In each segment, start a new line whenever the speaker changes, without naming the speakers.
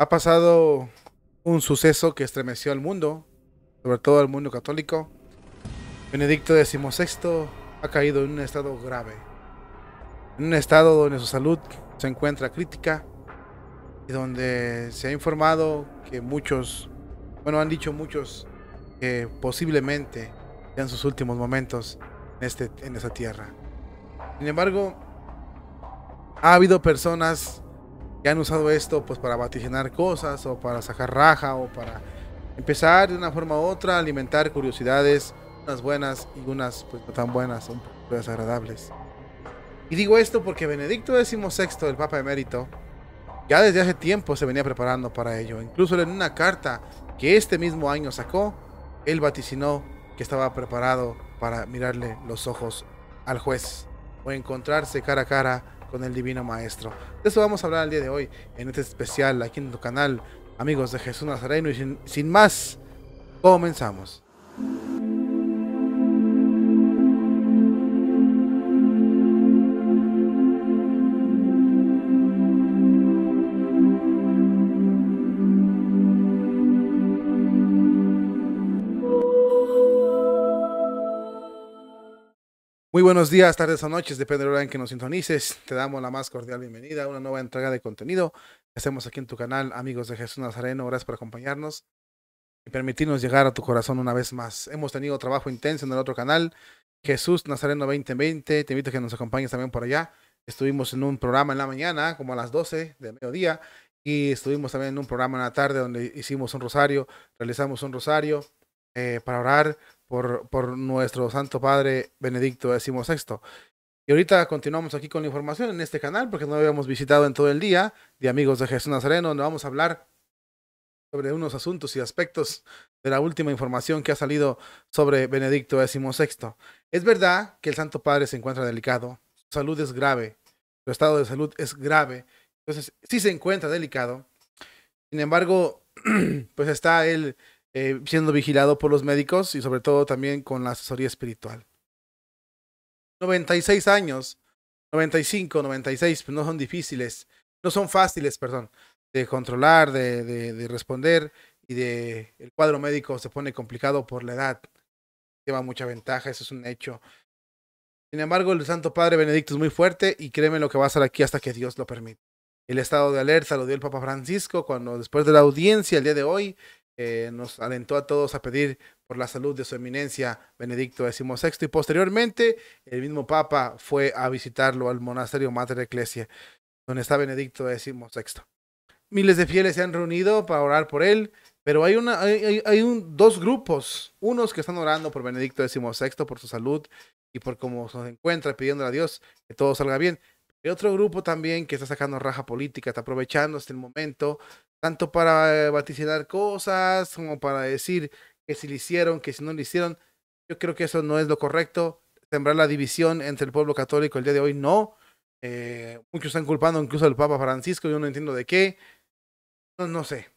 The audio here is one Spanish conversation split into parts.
ha pasado un suceso que estremeció al mundo, sobre todo al mundo católico. Benedicto XVI ha caído en un estado grave, en un estado donde su salud se encuentra crítica y donde se ha informado que muchos, bueno, han dicho muchos que posiblemente sean sus últimos momentos en, este, en esta tierra. Sin embargo, ha habido personas que han usado esto pues para vaticinar cosas o para sacar raja o para empezar de una forma u otra a alimentar curiosidades, unas buenas y unas pues no tan buenas, son desagradables. Y digo esto porque Benedicto XVI, el Papa Emérito, ya desde hace tiempo se venía preparando para ello. Incluso en una carta que este mismo año sacó, él vaticinó que estaba preparado para mirarle los ojos al juez o encontrarse cara a cara con el Divino Maestro. De eso vamos a hablar el día de hoy, en este especial, aquí en tu canal, amigos de Jesús Nazareno. Y sin, sin más, comenzamos. Muy buenos días, tardes o noches, depende la hora en que nos sintonices. Te damos la más cordial bienvenida a una nueva entrega de contenido que hacemos aquí en tu canal, amigos de Jesús Nazareno. Gracias por acompañarnos y permitirnos llegar a tu corazón una vez más. Hemos tenido trabajo intenso en el otro canal, Jesús Nazareno 2020. Te invito a que nos acompañes también por allá. Estuvimos en un programa en la mañana, como a las 12 de mediodía, y estuvimos también en un programa en la tarde donde hicimos un rosario, realizamos un rosario eh, para orar por, nuestro Santo Padre Benedicto XVI. Y ahorita continuamos aquí con la información en este canal, porque no habíamos visitado en todo el día, de Amigos de Jesús Nazareno, donde vamos a hablar sobre unos asuntos y aspectos de la última información que ha salido sobre Benedicto XVI. Es verdad que el Santo Padre se encuentra delicado, su salud es grave, su estado de salud es grave, entonces sí se encuentra delicado. Sin embargo, pues está él eh, siendo vigilado por los médicos y sobre todo también con la asesoría espiritual. 96 años, 95, 96, pues, no son difíciles, no son fáciles, perdón, de controlar, de, de, responder y de el cuadro médico se pone complicado por la edad. Lleva mucha ventaja, eso es un hecho. Sin embargo, el Santo Padre Benedicto es muy fuerte y créeme lo que va a estar aquí hasta que Dios lo permita. El estado de alerta lo dio el Papa Francisco cuando después de la audiencia el día de hoy eh, nos alentó a todos a pedir por la salud de su eminencia Benedicto XVI y posteriormente el mismo Papa fue a visitarlo al monasterio Mater Ecclesia, donde está Benedicto XVI. Miles de fieles se han reunido para orar por él, pero hay, una, hay, dos grupos, unos que están orando por Benedicto XVI, por su salud y por cómo se encuentra, pidiendo a Dios que todo salga bien. Y otro grupo también que está sacando raja política, está aprovechando este momento tanto para eh, vaticinar cosas como para decir que si lo hicieron, que si no lo hicieron. Yo creo que eso no es lo correcto. Sembrar la división entre el pueblo católico el día de hoy no. Eh, muchos están culpando incluso al Papa Francisco, yo no entiendo de qué. No, sé.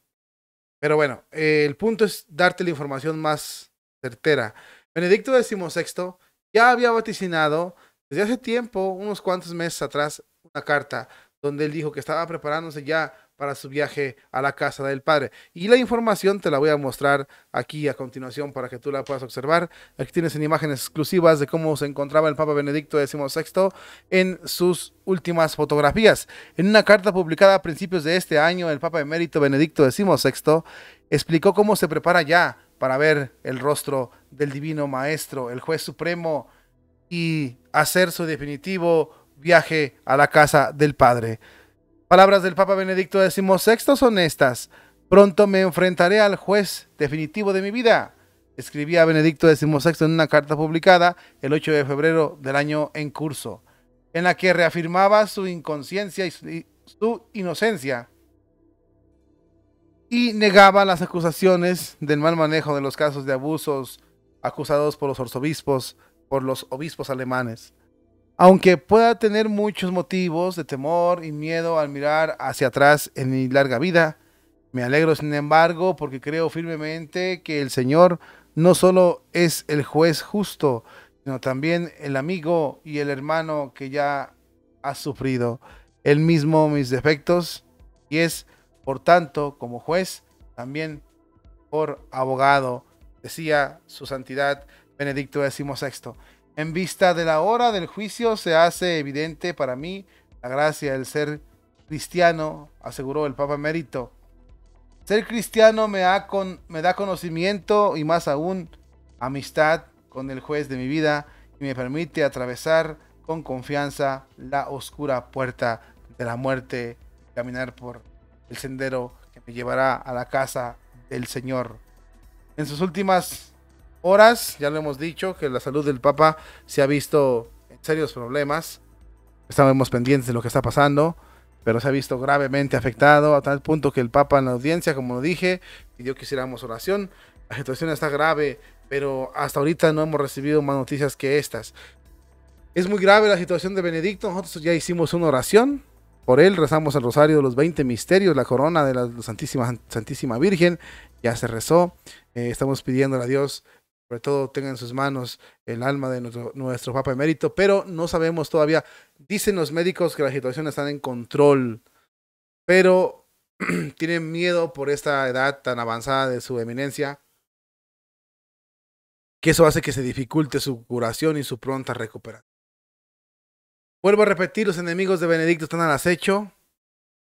Pero bueno, eh, el punto es darte la información más certera. Benedicto XVI ya había vaticinado desde hace tiempo, unos cuantos meses atrás, una carta donde él dijo que estaba preparándose ya para su viaje a la casa del Padre. Y la información te la voy a mostrar aquí a continuación para que tú la puedas observar. Aquí tienes en imágenes exclusivas de cómo se encontraba el Papa Benedicto XVI en sus últimas fotografías. En una carta publicada a principios de este año, el Papa Emérito Benedicto XVI explicó cómo se prepara ya para ver el rostro del Divino Maestro, el Juez Supremo, y hacer su definitivo viaje a la casa del Padre. Palabras del Papa Benedicto XVI son estas. Pronto me enfrentaré al juez definitivo de mi vida. Escribía Benedicto XVI en una carta publicada el 8 de febrero del año en curso, en la que reafirmaba su inconsciencia y su inocencia y negaba las acusaciones del mal manejo de los casos de abusos acusados por los arzobispos, por los obispos alemanes. Aunque pueda tener muchos motivos de temor y miedo al mirar hacia atrás en mi larga vida, me alegro sin embargo porque creo firmemente que el Señor no solo es el juez justo, sino también el amigo y el hermano que ya ha sufrido él mismo mis defectos y es, por tanto, como juez, también por abogado, decía su santidad Benedicto XVI. En vista de la hora del juicio se hace evidente para mí la gracia del ser cristiano, aseguró el Papa Mérito. Ser cristiano me, me da conocimiento y más aún amistad con el juez de mi vida y me permite atravesar con confianza la oscura puerta de la muerte, caminar por el sendero que me llevará a la casa del Señor. En sus últimas horas. Ya lo hemos dicho, que la salud del Papa se ha visto en serios problemas. Estábamos pendientes de lo que está pasando, pero se ha visto gravemente afectado a tal punto que el Papa en la audiencia, como lo dije, pidió que hiciéramos oración. La situación está grave, pero hasta ahorita no hemos recibido más noticias que estas. Es muy grave la situación de Benedicto. Nosotros ya hicimos una oración por él rezamos el rosario de los 20 misterios, la corona de la Santísima, Santísima Virgen, ya se rezó. Eh, estamos pidiéndole a Dios sobre todo tengan en sus manos el alma de nuestro, nuestro Papa Emérito, pero no sabemos todavía. Dicen los médicos que la situación está en control, pero tienen miedo por esta edad tan avanzada de su eminencia, que eso hace que se dificulte su curación y su pronta recuperación. Vuelvo a repetir, los enemigos de Benedicto están al acecho,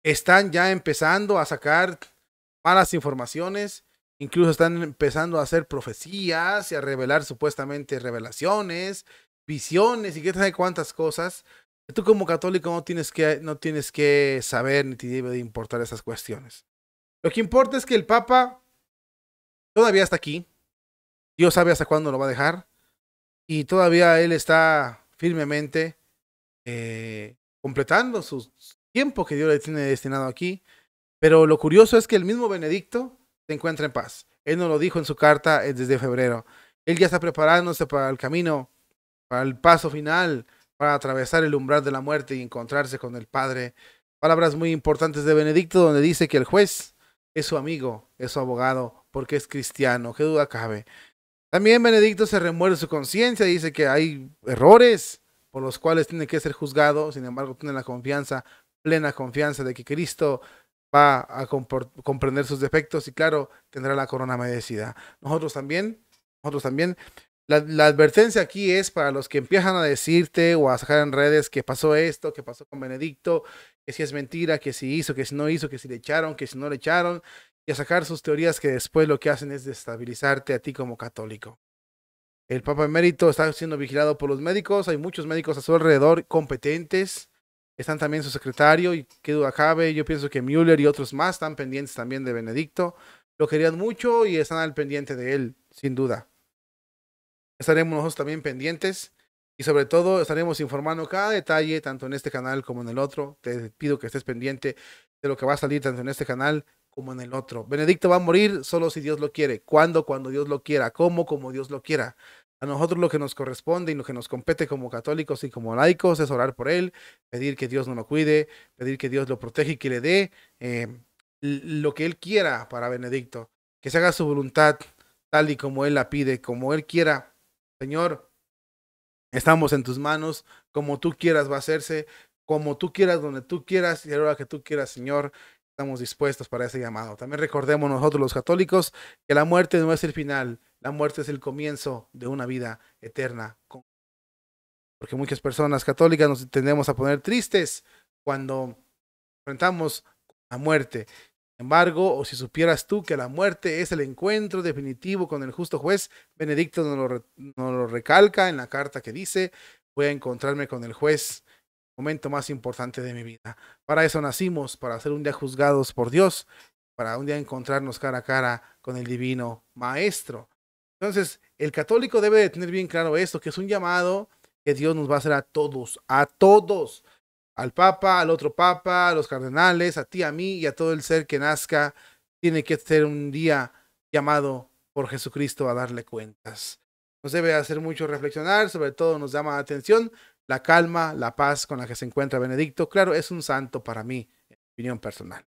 están ya empezando a sacar malas informaciones Incluso están empezando a hacer profecías y a revelar supuestamente revelaciones, visiones y qué sabe cuántas cosas. Tú como católico no tienes que, no tienes que saber ni te debe de importar esas cuestiones. Lo que importa es que el Papa todavía está aquí. Dios sabe hasta cuándo lo va a dejar. Y todavía él está firmemente eh, completando su tiempo que Dios le tiene destinado aquí. Pero lo curioso es que el mismo Benedicto se encuentra en paz. Él nos lo dijo en su carta eh, desde febrero. Él ya está preparándose para el camino, para el paso final, para atravesar el umbral de la muerte y encontrarse con el Padre. Palabras muy importantes de Benedicto donde dice que el juez es su amigo, es su abogado, porque es cristiano, qué duda cabe. También Benedicto se remueve su conciencia, dice que hay errores por los cuales tiene que ser juzgado, sin embargo tiene la confianza, plena confianza de que Cristo va a comprender sus defectos y claro, tendrá la corona merecida. Nosotros también, nosotros también. La, advertencia aquí es para los que empiezan a decirte o a sacar en redes que pasó esto, que pasó con Benedicto, que si es mentira, que si hizo, que si no hizo, que si le echaron, que si no le echaron, y a sacar sus teorías que después lo que hacen es destabilizarte a ti como católico. El Papa Emérito está siendo vigilado por los médicos, hay muchos médicos a su alrededor competentes, están también su secretario, y qué duda cabe, yo pienso que Müller y otros más están pendientes también de Benedicto. Lo querían mucho y están al pendiente de él, sin duda. Estaremos nosotros también pendientes y sobre todo estaremos informando cada detalle, tanto en este canal como en el otro. Te pido que estés pendiente de lo que va a salir tanto en este canal como en el otro. Benedicto va a morir solo si Dios lo quiere. cuando, Cuando Dios lo quiera. ¿Cómo? Como Dios lo quiera. A nosotros lo que nos corresponde y lo que nos compete como católicos y como laicos es orar por él, pedir que Dios nos lo cuide, pedir que Dios lo proteja y que le dé eh, lo que él quiera para Benedicto, que se haga su voluntad tal y como él la pide, como él quiera. Señor, estamos en tus manos, como tú quieras va a hacerse, como tú quieras, donde tú quieras y a la hora que tú quieras, Señor estamos dispuestos para ese llamado. También recordemos nosotros los católicos que la muerte no es el final, la muerte es el comienzo de una vida eterna. Porque muchas personas católicas nos tendemos a poner tristes cuando enfrentamos la muerte. Sin embargo, o si supieras tú que la muerte es el encuentro definitivo con el justo juez, Benedicto nos lo, recalca en la carta que dice, voy a encontrarme con el juez, momento más importante de mi vida. Para eso nacimos, para ser un día juzgados por Dios, para un día encontrarnos cara a cara con el divino Maestro. Entonces, el católico debe de tener bien claro esto, que es un llamado que Dios nos va a hacer a todos, a todos, al Papa, al otro Papa, a los cardenales, a ti, a mí y a todo el ser que nazca, tiene que ser un día llamado por Jesucristo a darle cuentas. Nos debe hacer mucho reflexionar, sobre todo nos llama la atención la calma, la paz con la que se encuentra Benedicto. Claro, es un santo para mí, en opinión personal.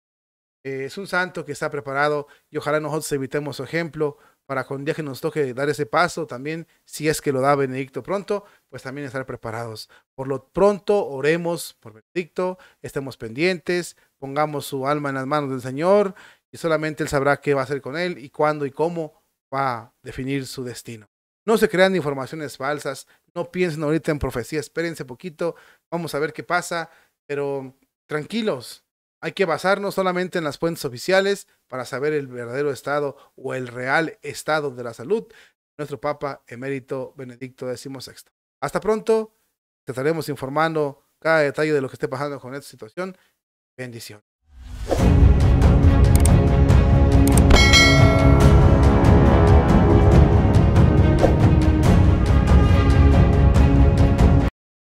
Eh, es un santo que está preparado y ojalá nosotros evitemos su ejemplo para con un día que nos toque dar ese paso también, si es que lo da Benedicto pronto, pues también estar preparados. Por lo pronto, oremos por Benedicto, estemos pendientes, pongamos su alma en las manos del Señor y solamente Él sabrá qué va a hacer con él y cuándo y cómo va a definir su destino. No se crean informaciones falsas, no piensen ahorita en profecía, espérense poquito, vamos a ver qué pasa, pero tranquilos, hay que basarnos solamente en las fuentes oficiales para saber el verdadero estado o el real estado de la salud de nuestro Papa emérito Benedicto XVI. Hasta pronto, te estaremos informando cada detalle de lo que esté pasando con esta situación. Bendición.